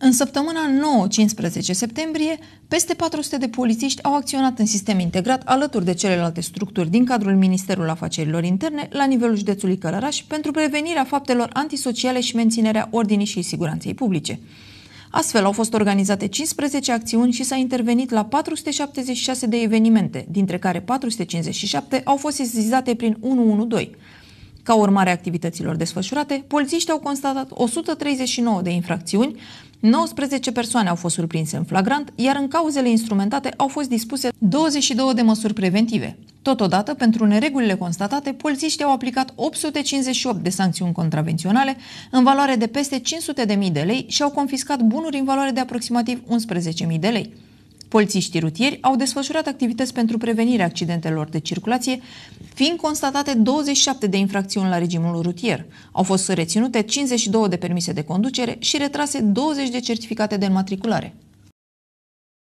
În săptămâna 9-15 septembrie, peste 400 de polițiști au acționat în sistem integrat alături de celelalte structuri din cadrul Ministerului Afacerilor Interne la nivelul județului Călăraș pentru prevenirea faptelor antisociale și menținerea ordinii și siguranței publice. Astfel au fost organizate 15 acțiuni și s-a intervenit la 476 de evenimente, dintre care 457 au fost sesizate prin 112. Ca urmare a activităților desfășurate, polițiștii au constatat 139 de infracțiuni, 19 persoane au fost surprinse în flagrant, iar în cauzele instrumentate au fost dispuse 22 de măsuri preventive. Totodată, pentru neregulile constatate, polițiștii au aplicat 858 de sancțiuni contravenționale în valoare de peste 500.000 de lei și au confiscat bunuri în valoare de aproximativ 11.000 de lei. Polițiștii rutieri au desfășurat activități pentru prevenirea accidentelor de circulație, fiind constatate 27 de infracțiuni la regimul rutier. Au fost reținute 52 de permise de conducere și retrase 20 de certificate de înmatriculare.